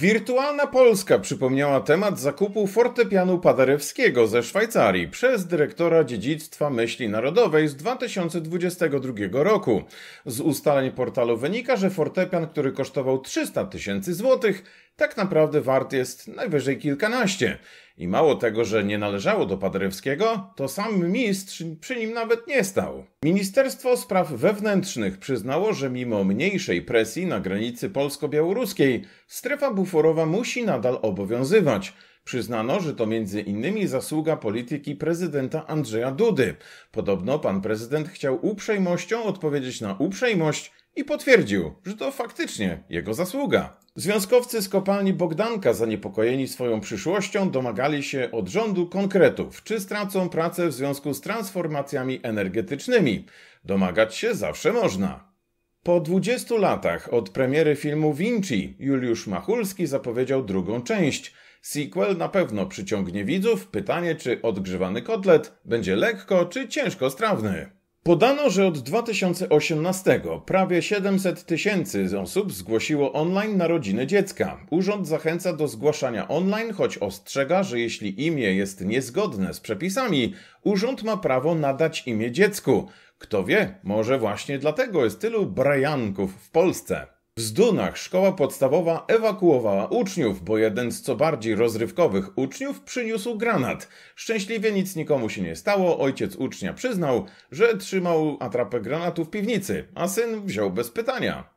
Wirtualna Polska przypomniała temat zakupu fortepianu Paderewskiego ze Szwajcarii przez dyrektora dziedzictwa myśli narodowej z 2022 roku. Z ustaleń portalu wynika, że fortepian, który kosztował 300 tysięcy złotych, tak naprawdę wart jest najwyżej kilkanaście. I mało tego, że nie należało do Paderewskiego, to sam mistrz przy nim nawet nie stał. Ministerstwo Spraw Wewnętrznych przyznało, że mimo mniejszej presji na granicy polsko-białoruskiej, strefa buforowa musi nadal obowiązywać. Przyznano, że to między innymi zasługa polityki prezydenta Andrzeja Dudy. Podobno pan prezydent chciał uprzejmością odpowiedzieć na uprzejmość i potwierdził, że to faktycznie jego zasługa. Związkowcy z kopalni Bogdanka, zaniepokojeni swoją przyszłością, domagali się od rządu konkretów, czy stracą pracę w związku z transformacjami energetycznymi. Domagać się zawsze można. Po 20 latach od premiery filmu Vinci Juliusz Machulski zapowiedział drugą część. Sequel na pewno przyciągnie widzów. Pytanie, czy odgrzewany kotlet będzie lekko czy ciężko strawny. Podano, że od 2018 prawie 700 tysięcy osób zgłosiło online narodziny dziecka. Urząd zachęca do zgłaszania online, choć ostrzega, że jeśli imię jest niezgodne z przepisami, urząd ma prawo nadać imię dziecku. Kto wie, może właśnie dlatego jest tylu brajanków w Polsce. W Zdunach szkoła podstawowa ewakuowała uczniów, bo jeden z co bardziej rozrywkowych uczniów przyniósł granat. Szczęśliwie nic nikomu się nie stało, ojciec ucznia przyznał, że trzymał atrapę granatu w piwnicy, a syn wziął bez pytania.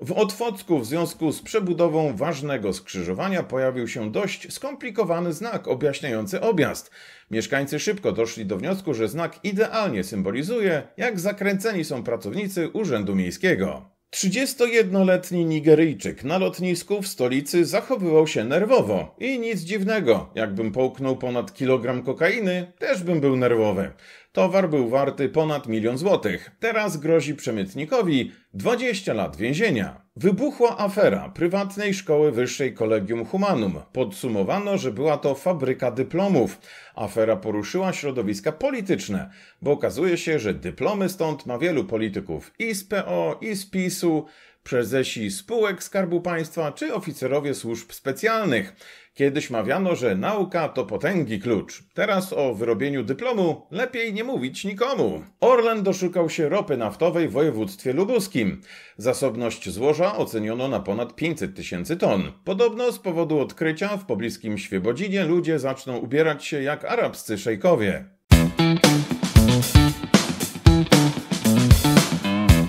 W Otwocku w związku z przebudową ważnego skrzyżowania pojawił się dość skomplikowany znak objaśniający objazd. Mieszkańcy szybko doszli do wniosku, że znak idealnie symbolizuje, jak zakręceni są pracownicy Urzędu Miejskiego. 31-letni Nigeryjczyk na lotnisku w stolicy zachowywał się nerwowo i nic dziwnego, jakbym połknął ponad kilogram kokainy, też bym był nerwowy. Towar był warty ponad milion złotych. Teraz grozi przemytnikowi 20 lat więzienia. Wybuchła afera prywatnej szkoły wyższej Collegium Humanum. Podsumowano, że była to fabryka dyplomów. Afera poruszyła środowiska polityczne, bo okazuje się, że dyplomy stąd ma wielu polityków i z PO, i z PiSu, prezesi spółek Skarbu Państwa czy oficerowie służb specjalnych. Kiedyś mawiano, że nauka to potęgi klucz. Teraz o wyrobieniu dyplomu lepiej nie mówić nikomu. Orlen doszukał się ropy naftowej w województwie lubuskim. Zasobność złoża oceniono na ponad 500 tysięcy ton. Podobno z powodu odkrycia w pobliskim Świebodzinie ludzie zaczną ubierać się jak arabscy szejkowie.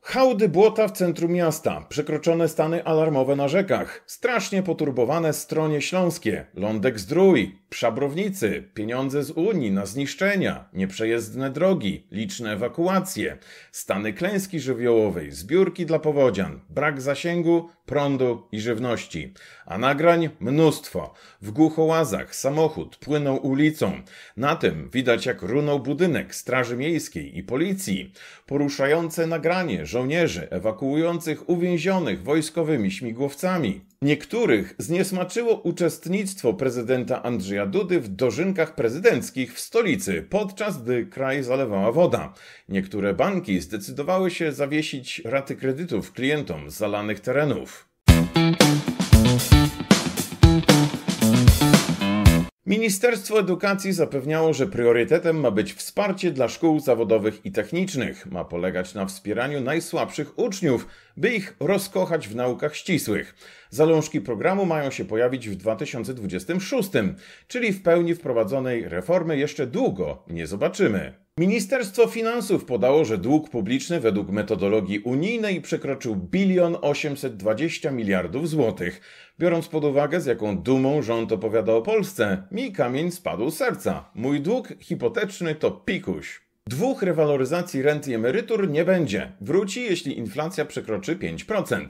Hałdy błota w centrum miasta, przekroczone stany alarmowe na rzekach, strasznie poturbowane stronie śląskie, lądek zdrój, Przabrownicy, pieniądze z Unii na zniszczenia, nieprzejezdne drogi, liczne ewakuacje, stany klęski żywiołowej, zbiórki dla powodzian, brak zasięgu, prądu i żywności. A nagrań mnóstwo. W głuchołazach samochód płynął ulicą. Na tym widać jak runął budynek Straży Miejskiej i Policji. Poruszające nagranie żołnierzy ewakuujących uwięzionych wojskowymi śmigłowcami. Niektórych zniesmaczyło uczestnictwo prezydenta Andrzeja Dudy w dożynkach prezydenckich w stolicy, podczas gdy kraj zalewała woda. Niektóre banki zdecydowały się zawiesić raty kredytów klientom z zalanych terenów. Ministerstwo Edukacji zapewniało, że priorytetem ma być wsparcie dla szkół zawodowych i technicznych. Ma polegać na wspieraniu najsłabszych uczniów, by ich rozkochać w naukach ścisłych. Zalążki programu mają się pojawić w 2026, czyli w pełni wprowadzonej reformy jeszcze długo nie zobaczymy. Ministerstwo Finansów podało, że dług publiczny według metodologii unijnej przekroczył bilion 820 miliardów złotych. Biorąc pod uwagę, z jaką dumą rząd opowiada o Polsce, mi kamień spadł z serca. Mój dług hipoteczny to pikuś. Dwóch rewaloryzacji rent i emerytur nie będzie. Wróci, jeśli inflacja przekroczy 5%.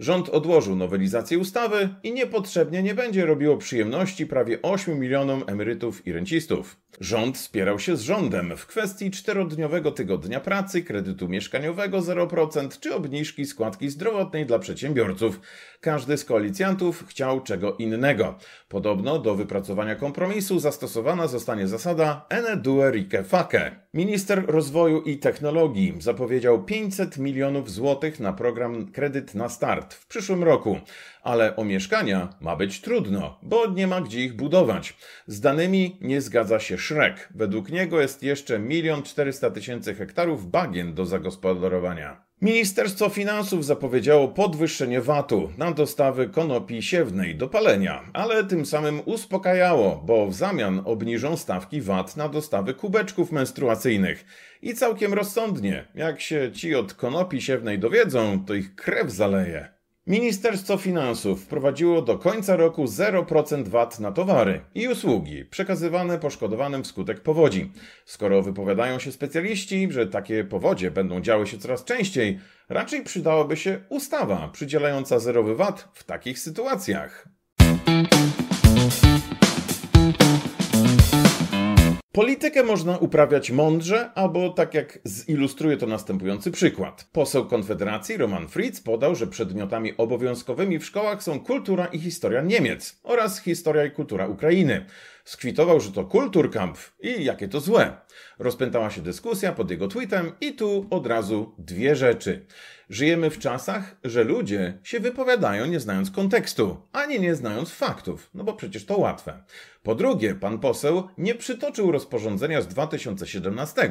Rząd odłożył nowelizację ustawy i niepotrzebnie nie będzie robiło przyjemności prawie 8 milionom emerytów i rencistów. Rząd spierał się z rządem w kwestii czterodniowego tygodnia pracy, kredytu mieszkaniowego 0% czy obniżki składki zdrowotnej dla przedsiębiorców. Każdy z koalicjantów chciał czego innego. Podobno do wypracowania kompromisu zastosowana zostanie zasada ene due rike fake. Minister Rozwoju i Technologii zapowiedział 500 milionów złotych na program Kredyt na Start miliard w przyszłym roku. Ale o mieszkania ma być trudno, bo nie ma gdzie ich budować. Z danymi nie zgadza się Szrek. Według niego jest jeszcze 1 400 tysięcy hektarów bagien do zagospodarowania. Ministerstwo Finansów zapowiedziało podwyższenie VAT-u na dostawy konopi siewnej do palenia, ale tym samym uspokajało, bo w zamian obniżą stawki VAT na dostawy kubeczków menstruacyjnych. I całkiem rozsądnie, jak się ci od konopi siewnej dowiedzą, to ich krew zaleje. Ministerstwo Finansów wprowadziło do końca roku 0% VAT na towary i usługi przekazywane poszkodowanym wskutek powodzi. Skoro wypowiadają się specjaliści, że takie powodzie będą działy się coraz częściej, raczej przydałaby się ustawa przydzielająca zerowy VAT w takich sytuacjach. Politykę można uprawiać mądrze, albo tak jak zilustruje to następujący przykład. Poseł Konfederacji Roman Fritz podał, że przedmiotami obowiązkowymi w szkołach są kultura i historia Niemiec oraz historia i kultura Ukrainy. Skwitował, że to Kulturkampf i jakie to złe. Rozpętała się dyskusja pod jego tweetem i tu od razu dwie rzeczy. Żyjemy w czasach, że ludzie się wypowiadają nie znając kontekstu, ani nie znając faktów, no bo przecież to łatwe. Po drugie, pan poseł nie przytoczył rozporządzenia z 2017,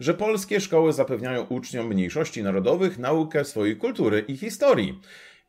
że polskie szkoły zapewniają uczniom mniejszości narodowych naukę swojej kultury i historii.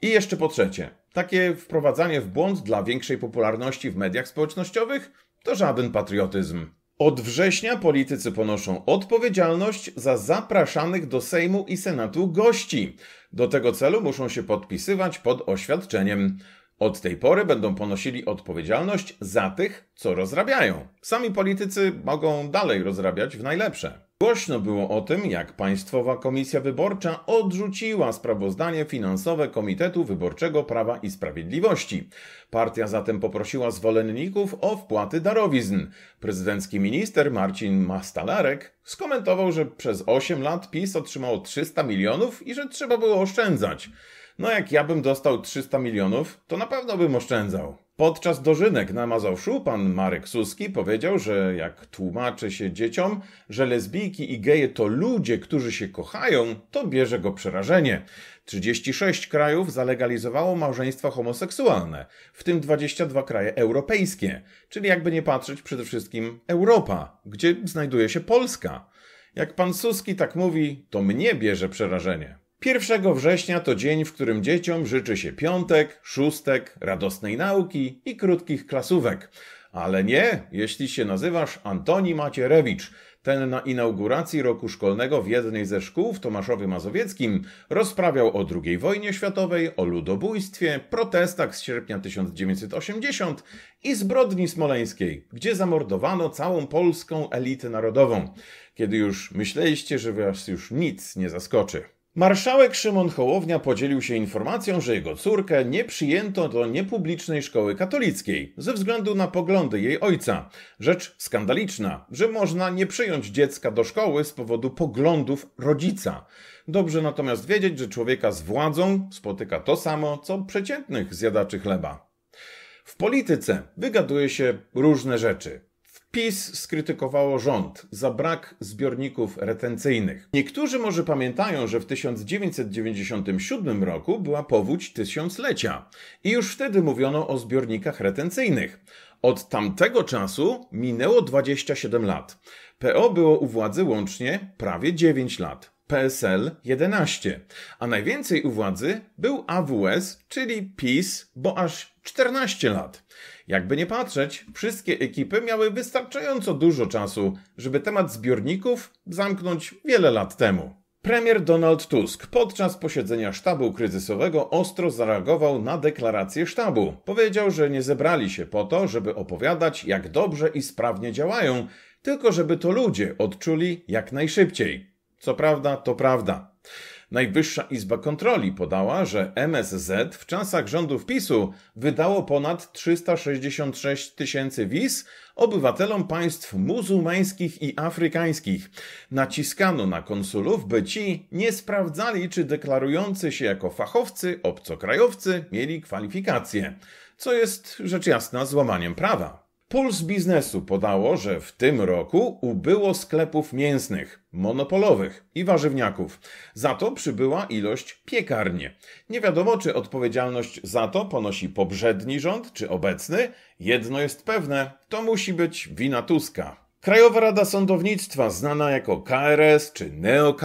I jeszcze po trzecie, takie wprowadzanie w błąd dla większej popularności w mediach społecznościowych to żaden patriotyzm. Od września politycy ponoszą odpowiedzialność za zapraszanych do Sejmu i Senatu gości. Do tego celu muszą się podpisywać pod oświadczeniem. Od tej pory będą ponosili odpowiedzialność za tych, co rozrabiają. Sami politycy mogą dalej rozrabiać w najlepsze. Głośno było o tym, jak Państwowa Komisja Wyborcza odrzuciła sprawozdanie finansowe Komitetu Wyborczego Prawa i Sprawiedliwości. Partia zatem poprosiła zwolenników o wpłaty darowizn. Prezydencki minister Marcin Mastalarek skomentował, że przez 8 lat PiS otrzymało 300 milionów i że trzeba było oszczędzać. No jak ja bym dostał 300 milionów, to na pewno bym oszczędzał. Podczas dożynek na Mazowszu pan Marek Suski powiedział, że jak tłumaczy się dzieciom, że lesbijki i geje to ludzie, którzy się kochają, to bierze go przerażenie. 36 krajów zalegalizowało małżeństwa homoseksualne, w tym 22 kraje europejskie, czyli jakby nie patrzeć przede wszystkim Europa, gdzie znajduje się Polska. Jak pan Suski tak mówi, to mnie bierze przerażenie. 1 września to dzień, w którym dzieciom życzy się piątek, szóstek, radosnej nauki i krótkich klasówek. Ale nie, jeśli się nazywasz Antoni Macierewicz. Ten na inauguracji roku szkolnego w jednej ze szkół w Tomaszowie Mazowieckim rozprawiał o II wojnie światowej, o ludobójstwie, protestach z sierpnia 1980 i zbrodni smoleńskiej, gdzie zamordowano całą polską elitę narodową. Kiedy już myśleliście, że was już nic nie zaskoczy. Marszałek Szymon Hołownia podzielił się informacją, że jego córkę nie przyjęto do niepublicznej szkoły katolickiej ze względu na poglądy jej ojca. Rzecz skandaliczna, że można nie przyjąć dziecka do szkoły z powodu poglądów rodzica. Dobrze natomiast wiedzieć, że człowieka z władzą spotyka to samo, co przeciętnych zjadaczy chleba. W polityce wygaduje się różne rzeczy. PiS skrytykowało rząd za brak zbiorników retencyjnych. Niektórzy może pamiętają, że w 1997 roku była powódź tysiąclecia i już wtedy mówiono o zbiornikach retencyjnych. Od tamtego czasu minęło 27 lat. PO było u władzy łącznie prawie 9 lat. PSL 11, a najwięcej u władzy był AWS, czyli PiS, bo aż 14 lat. Jakby nie patrzeć, wszystkie ekipy miały wystarczająco dużo czasu, żeby temat zbiorników zamknąć wiele lat temu. Premier Donald Tusk podczas posiedzenia sztabu kryzysowego ostro zareagował na deklarację sztabu. Powiedział, że nie zebrali się po to, żeby opowiadać, jak dobrze i sprawnie działają, tylko żeby to ludzie odczuli jak najszybciej. Co prawda, to prawda. Najwyższa Izba Kontroli podała, że MSZ w czasach rządów PiSu wydało ponad 366 tysięcy wiz obywatelom państw muzułmańskich i afrykańskich. Naciskano na konsulów, by ci nie sprawdzali, czy deklarujący się jako fachowcy, obcokrajowcy mieli kwalifikacje, co jest rzecz jasna złamaniem prawa. Puls Biznesu podało, że w tym roku ubyło sklepów mięsnych, monopolowych i warzywniaków. Za to przybyła ilość piekarnie. Nie wiadomo, czy odpowiedzialność za to ponosi poprzedni rząd, czy obecny. Jedno jest pewne, to musi być wina Tuska. Krajowa Rada Sądownictwa, znana jako KRS czy neo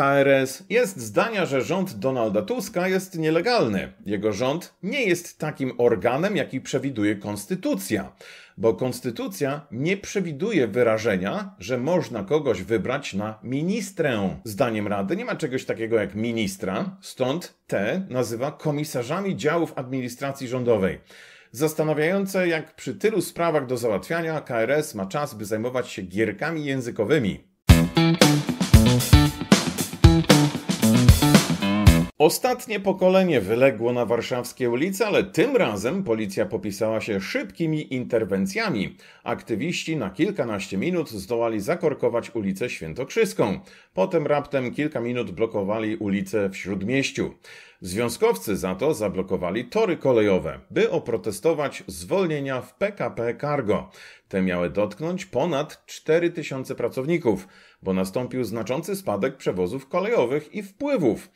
jest zdania, że rząd Donalda Tuska jest nielegalny. Jego rząd nie jest takim organem, jaki przewiduje konstytucja, bo konstytucja nie przewiduje wyrażenia, że można kogoś wybrać na ministrę. Zdaniem Rady nie ma czegoś takiego jak ministra, stąd te nazywa komisarzami działów administracji rządowej. Zastanawiające, jak przy tylu sprawach do załatwiania KRS ma czas, by zajmować się gierkami językowymi. Ostatnie pokolenie wyległo na warszawskie ulice, ale tym razem policja popisała się szybkimi interwencjami. Aktywiści na kilkanaście minut zdołali zakorkować ulicę Świętokrzyską. Potem raptem kilka minut blokowali ulicę w Śródmieściu. Związkowcy za to zablokowali tory kolejowe, by oprotestować zwolnienia w PKP Cargo. Te miały dotknąć ponad 4000 pracowników, bo nastąpił znaczący spadek przewozów kolejowych i wpływów.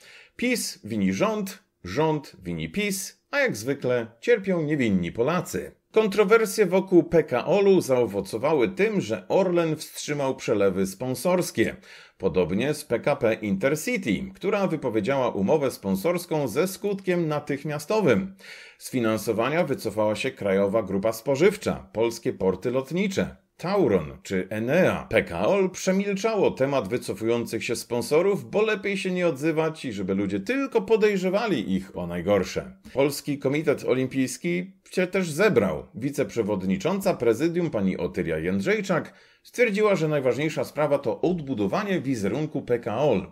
PiS wini rząd, rząd wini PiS, a jak zwykle cierpią niewinni Polacy. Kontrowersje wokół PKOL-u zaowocowały tym, że Orlen wstrzymał przelewy sponsorskie. Podobnie z PKP Intercity, która wypowiedziała umowę sponsorską ze skutkiem natychmiastowym. Z finansowania wycofała się Krajowa Grupa Spożywcza, Polskie Porty Lotnicze. Tauron czy Enea. PKOL przemilczało temat wycofujących się sponsorów, bo lepiej się nie odzywać i żeby ludzie tylko podejrzewali ich o najgorsze. Polski Komitet Olimpijski się też zebrał. Wiceprzewodnicząca prezydium pani Otyria Jędrzejczak stwierdziła, że najważniejsza sprawa to odbudowanie wizerunku PKOL.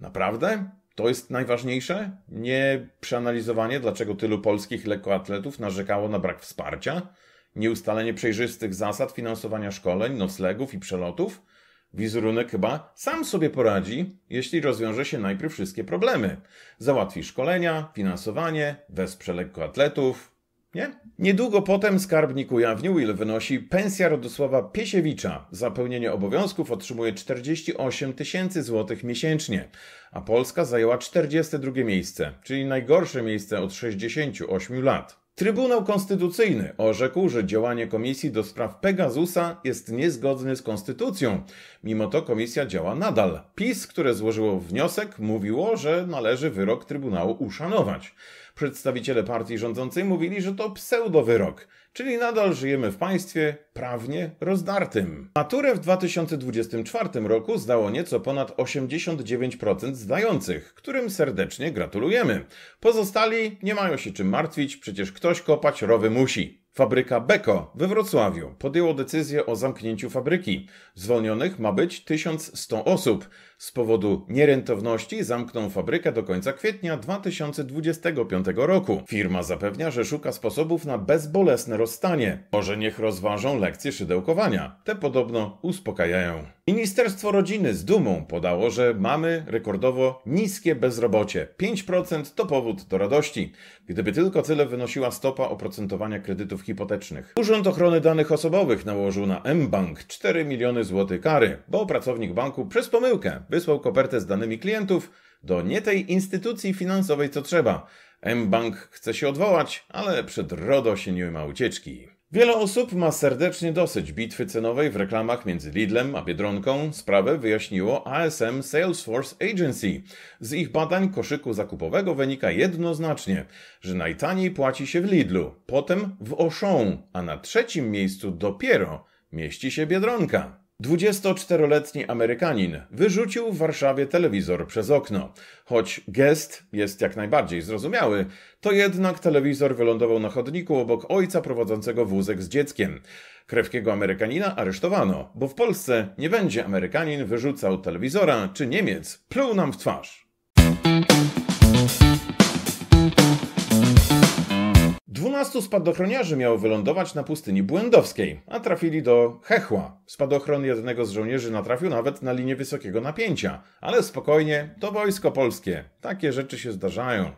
Naprawdę? To jest najważniejsze? Nie przeanalizowanie, dlaczego tylu polskich lekkoatletów narzekało na brak wsparcia? nieustalenie przejrzystych zasad finansowania szkoleń, noclegów i przelotów? Wizerunek chyba sam sobie poradzi, jeśli rozwiąże się najpierw wszystkie problemy. Załatwi szkolenia, finansowanie, wesprze atletów. Nie? Niedługo potem skarbnik ujawnił, ile wynosi pensja Radosława Piesiewicza. Za pełnienie obowiązków otrzymuje 48 tysięcy złotych miesięcznie, a Polska zajęła 42 miejsce, czyli najgorsze miejsce od 68 lat. Trybunał Konstytucyjny orzekł, że działanie Komisji do spraw Pegasusa jest niezgodne z konstytucją. Mimo to komisja działa nadal. PiS, które złożyło wniosek, mówiło, że należy wyrok Trybunału uszanować. Przedstawiciele partii rządzącej mówili, że to pseudowyrok czyli nadal żyjemy w państwie prawnie rozdartym. Maturę w 2024 roku zdało nieco ponad 89% zdających, którym serdecznie gratulujemy. Pozostali nie mają się czym martwić, przecież ktoś kopać rowy musi. Fabryka Beko we Wrocławiu podjęło decyzję o zamknięciu fabryki. Zwolnionych ma być 1100 osób. Z powodu nierentowności zamkną fabrykę do końca kwietnia 2025 roku. Firma zapewnia, że szuka sposobów na bezbolesne rozstanie. Może niech rozważą lekcje szydełkowania. Te podobno uspokajają. Ministerstwo Rodziny z dumą podało, że mamy rekordowo niskie bezrobocie. 5% to powód do radości. Gdyby tylko tyle wynosiła stopa oprocentowania kredytów hipotecznych. Urząd Ochrony Danych Osobowych nałożył na mBank 4 miliony złotych kary, bo pracownik banku przez pomyłkę wysłał kopertę z danymi klientów do nie tej instytucji finansowej co trzeba. M-Bank chce się odwołać, ale przed RODO się nie ma ucieczki. Wiele osób ma serdecznie dosyć bitwy cenowej w reklamach między Lidlem a Biedronką. Sprawę wyjaśniło ASM Salesforce Agency. Z ich badań koszyku zakupowego wynika jednoznacznie, że najtaniej płaci się w Lidlu, potem w Auchan, a na trzecim miejscu dopiero mieści się Biedronka. 24-letni Amerykanin wyrzucił w Warszawie telewizor przez okno. Choć gest jest jak najbardziej zrozumiały, to jednak telewizor wylądował na chodniku obok ojca prowadzącego wózek z dzieckiem. Krewkiego Amerykanina aresztowano, bo w Polsce nie będzie Amerykanin wyrzucał telewizora, czy Niemiec pluł nam w twarz. 12 spadochroniarzy miało wylądować na pustyni błędowskiej, a trafili do Hechła. Spadochron jednego z żołnierzy natrafił nawet na linię wysokiego napięcia, ale spokojnie, to wojsko polskie. Takie rzeczy się zdarzają.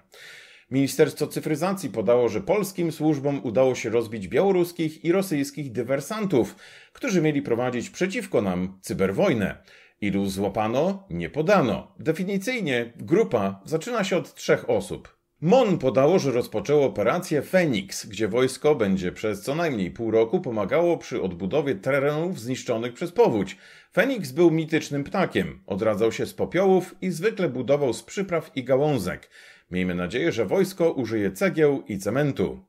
Ministerstwo Cyfryzacji podało, że polskim służbom udało się rozbić białoruskich i rosyjskich dywersantów, którzy mieli prowadzić przeciwko nam cyberwojnę. Ilu złapano? Nie podano. Definicyjnie grupa zaczyna się od trzech osób. MON podało, że rozpoczęło operację Phoenix, gdzie wojsko będzie przez co najmniej pół roku pomagało przy odbudowie terenów zniszczonych przez powódź. Phoenix był mitycznym ptakiem, odradzał się z popiołów i zwykle budował z przypraw i gałązek. Miejmy nadzieję, że wojsko użyje cegieł i cementu.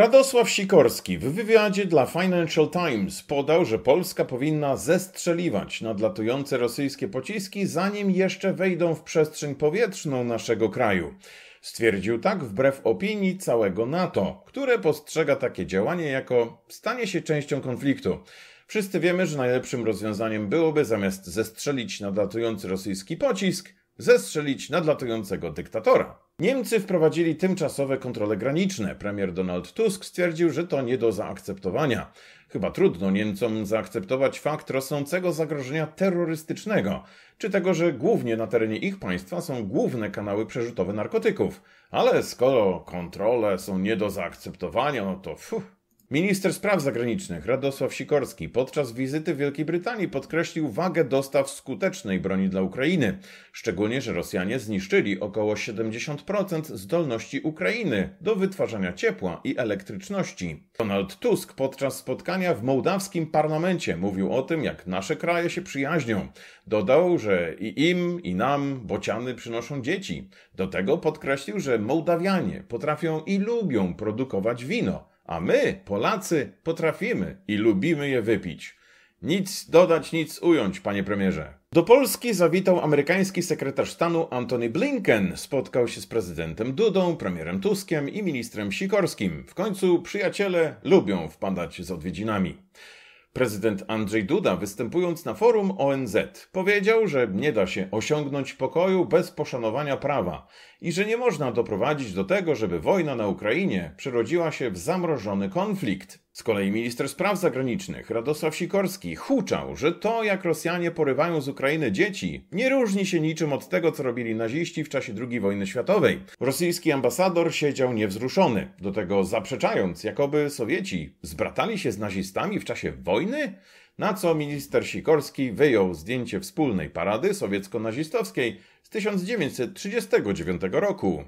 Radosław Sikorski w wywiadzie dla Financial Times podał, że Polska powinna zestrzeliwać nadlatujące rosyjskie pociski, zanim jeszcze wejdą w przestrzeń powietrzną naszego kraju. Stwierdził tak wbrew opinii całego NATO, które postrzega takie działanie jako stanie się częścią konfliktu. Wszyscy wiemy, że najlepszym rozwiązaniem byłoby zamiast zestrzelić nadlatujący rosyjski pocisk, zestrzelić nadlatującego dyktatora. Niemcy wprowadzili tymczasowe kontrole graniczne. Premier Donald Tusk stwierdził, że to nie do zaakceptowania. Chyba trudno Niemcom zaakceptować fakt rosnącego zagrożenia terrorystycznego, czy tego, że głównie na terenie ich państwa są główne kanały przerzutowe narkotyków. Ale skoro kontrole są nie do zaakceptowania, no to fuh, Minister Spraw Zagranicznych Radosław Sikorski podczas wizyty w Wielkiej Brytanii podkreślił wagę dostaw skutecznej broni dla Ukrainy, szczególnie że Rosjanie zniszczyli około 70% zdolności Ukrainy do wytwarzania ciepła i elektryczności. Donald Tusk podczas spotkania w mołdawskim parlamencie mówił o tym, jak nasze kraje się przyjaźnią. Dodał, że i im, i nam bociany przynoszą dzieci. Do tego podkreślił, że Mołdawianie potrafią i lubią produkować wino a my, Polacy, potrafimy i lubimy je wypić. Nic dodać, nic ująć, panie premierze. Do Polski zawitał amerykański sekretarz stanu Antony Blinken. Spotkał się z prezydentem Dudą, premierem Tuskiem i ministrem Sikorskim. W końcu przyjaciele lubią wpadać z odwiedzinami. Prezydent Andrzej Duda, występując na forum ONZ, powiedział, że nie da się osiągnąć pokoju bez poszanowania prawa i że nie można doprowadzić do tego, żeby wojna na Ukrainie przerodziła się w zamrożony konflikt. Z kolei minister spraw zagranicznych Radosław Sikorski huczał, że to, jak Rosjanie porywają z Ukrainy dzieci, nie różni się niczym od tego, co robili naziści w czasie II wojny światowej. Rosyjski ambasador siedział niewzruszony, do tego zaprzeczając, jakoby Sowieci zbratali się z nazistami w czasie wojny? na co minister Sikorski wyjął zdjęcie wspólnej parady sowiecko-nazistowskiej z 1939 roku.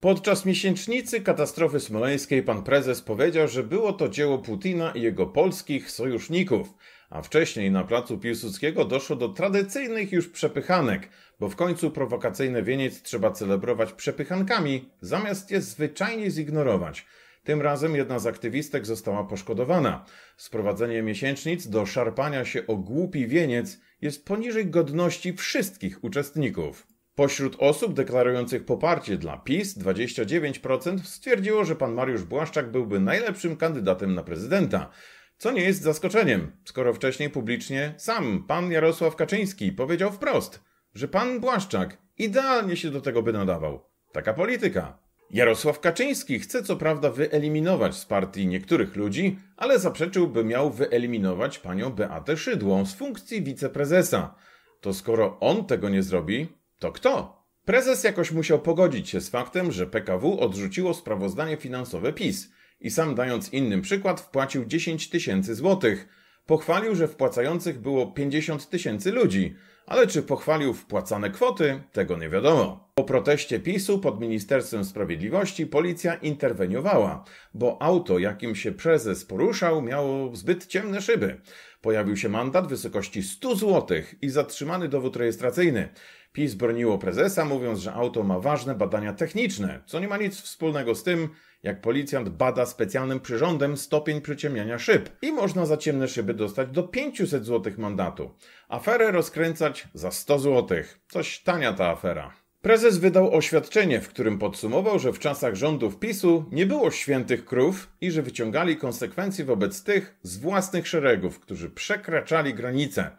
Podczas miesięcznicy katastrofy smoleńskiej pan prezes powiedział, że było to dzieło Putina i jego polskich sojuszników, a wcześniej na placu Piłsudskiego doszło do tradycyjnych już przepychanek, bo w końcu prowokacyjny wieniec trzeba celebrować przepychankami, zamiast je zwyczajnie zignorować – tym razem jedna z aktywistek została poszkodowana. Sprowadzenie miesięcznic do szarpania się o głupi wieniec jest poniżej godności wszystkich uczestników. Pośród osób deklarujących poparcie dla PiS 29% stwierdziło, że pan Mariusz Błaszczak byłby najlepszym kandydatem na prezydenta. Co nie jest zaskoczeniem, skoro wcześniej publicznie sam pan Jarosław Kaczyński powiedział wprost, że pan Błaszczak idealnie się do tego by nadawał. Taka polityka. Jarosław Kaczyński chce co prawda wyeliminować z partii niektórych ludzi, ale zaprzeczył, by miał wyeliminować panią Beatę Szydłą z funkcji wiceprezesa. To skoro on tego nie zrobi, to kto? Prezes jakoś musiał pogodzić się z faktem, że PKW odrzuciło sprawozdanie finansowe PiS i sam dając innym przykład wpłacił 10 tysięcy złotych – Pochwalił, że wpłacających było 50 tysięcy ludzi, ale czy pochwalił wpłacane kwoty, tego nie wiadomo. Po proteście PiSu pod Ministerstwem Sprawiedliwości policja interweniowała, bo auto, jakim się prezes poruszał, miało zbyt ciemne szyby. Pojawił się mandat w wysokości 100 zł i zatrzymany dowód rejestracyjny. PiS broniło prezesa, mówiąc, że auto ma ważne badania techniczne, co nie ma nic wspólnego z tym, jak policjant bada specjalnym przyrządem stopień przyciemniania szyb. I można za ciemne szyby dostać do 500 zł mandatu. Aferę rozkręcać za 100 zł. Coś tania ta afera. Prezes wydał oświadczenie, w którym podsumował, że w czasach rządów PiSu nie było świętych krów i że wyciągali konsekwencje wobec tych z własnych szeregów, którzy przekraczali granice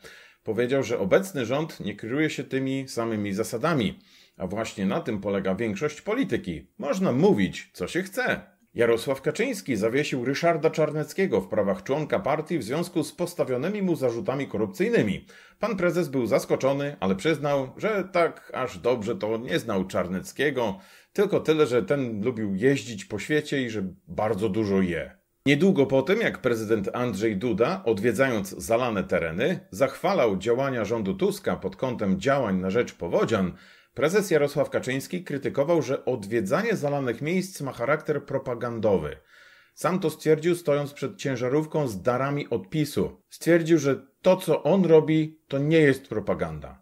powiedział, że obecny rząd nie kieruje się tymi samymi zasadami, a właśnie na tym polega większość polityki. Można mówić, co się chce. Jarosław Kaczyński zawiesił Ryszarda Czarneckiego w prawach członka partii w związku z postawionymi mu zarzutami korupcyjnymi. Pan prezes był zaskoczony, ale przyznał, że tak aż dobrze to nie znał Czarneckiego, tylko tyle, że ten lubił jeździć po świecie i że bardzo dużo je. Niedługo po tym, jak prezydent Andrzej Duda, odwiedzając zalane tereny, zachwalał działania rządu Tuska pod kątem działań na rzecz powodzian, prezes Jarosław Kaczyński krytykował, że odwiedzanie zalanych miejsc ma charakter propagandowy. Sam to stwierdził stojąc przed ciężarówką z darami odpisu. Stwierdził, że to co on robi to nie jest propaganda.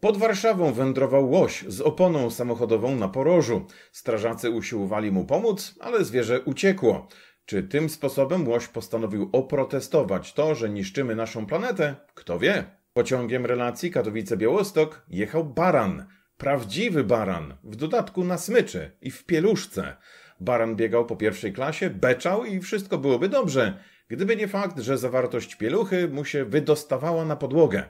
Pod Warszawą wędrował łoś z oponą samochodową na porożu. Strażacy usiłowali mu pomóc, ale zwierzę uciekło. Czy tym sposobem łoś postanowił oprotestować to, że niszczymy naszą planetę? Kto wie? Pociągiem relacji Katowice-Białostok jechał baran. Prawdziwy baran, w dodatku na smyczy i w pieluszce. Baran biegał po pierwszej klasie, beczał i wszystko byłoby dobrze, gdyby nie fakt, że zawartość pieluchy mu się wydostawała na podłogę.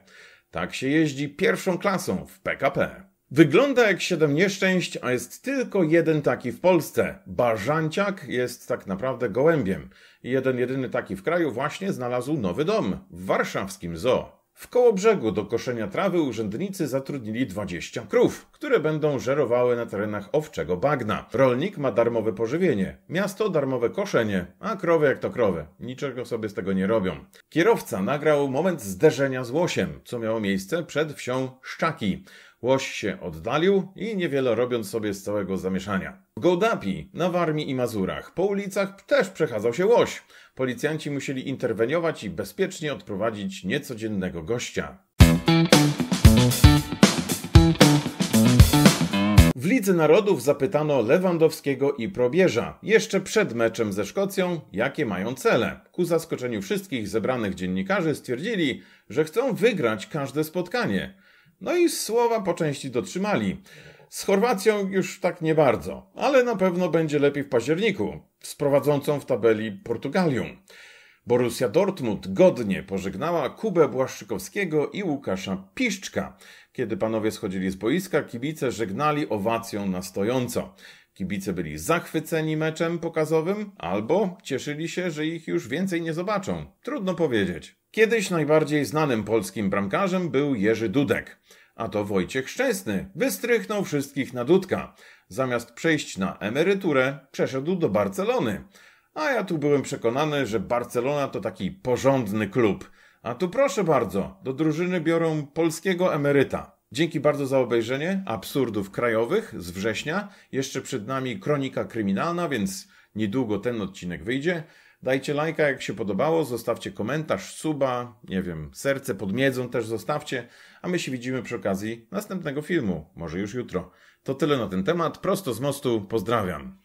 Tak się jeździ pierwszą klasą w PKP. Wygląda jak siedem nieszczęść, a jest tylko jeden taki w Polsce. Barżanciak jest tak naprawdę gołębiem. Jeden jedyny taki w kraju właśnie znalazł nowy dom w warszawskim zoo. W koło brzegu do koszenia trawy urzędnicy zatrudnili 20 krów, które będą żerowały na terenach owczego bagna. Rolnik ma darmowe pożywienie, miasto darmowe koszenie, a krowy jak to krowy. Niczego sobie z tego nie robią. Kierowca nagrał moment zderzenia z łosiem, co miało miejsce przed wsią Szczaki. Łoś się oddalił i niewiele robiąc sobie z całego zamieszania. W Gołdapi, na Warmii i Mazurach, po ulicach też przechadzał się łoś. Policjanci musieli interweniować i bezpiecznie odprowadzić niecodziennego gościa. W Lidze Narodów zapytano Lewandowskiego i Probierza jeszcze przed meczem ze Szkocją, jakie mają cele. Ku zaskoczeniu wszystkich zebranych dziennikarzy stwierdzili, że chcą wygrać każde spotkanie. No i słowa po części dotrzymali. Z Chorwacją już tak nie bardzo, ale na pewno będzie lepiej w październiku, z prowadzącą w tabeli Portugalią. Borussia Dortmund godnie pożegnała Kubę Błaszczykowskiego i Łukasza Piszczka. Kiedy panowie schodzili z boiska, kibice żegnali owacją na stojąco. Kibice byli zachwyceni meczem pokazowym albo cieszyli się, że ich już więcej nie zobaczą. Trudno powiedzieć. Kiedyś najbardziej znanym polskim bramkarzem był Jerzy Dudek. A to Wojciech Szczęsny wystrychnął wszystkich na Dudka. Zamiast przejść na emeryturę, przeszedł do Barcelony. A ja tu byłem przekonany, że Barcelona to taki porządny klub. A tu proszę bardzo, do drużyny biorą polskiego emeryta. Dzięki bardzo za obejrzenie absurdów krajowych z września. Jeszcze przed nami kronika kryminalna, więc niedługo ten odcinek wyjdzie. Dajcie lajka, jak się podobało, zostawcie komentarz, suba, nie wiem, serce pod miedzą też zostawcie, a my się widzimy przy okazji następnego filmu, może już jutro. To tyle na ten temat, prosto z mostu, pozdrawiam.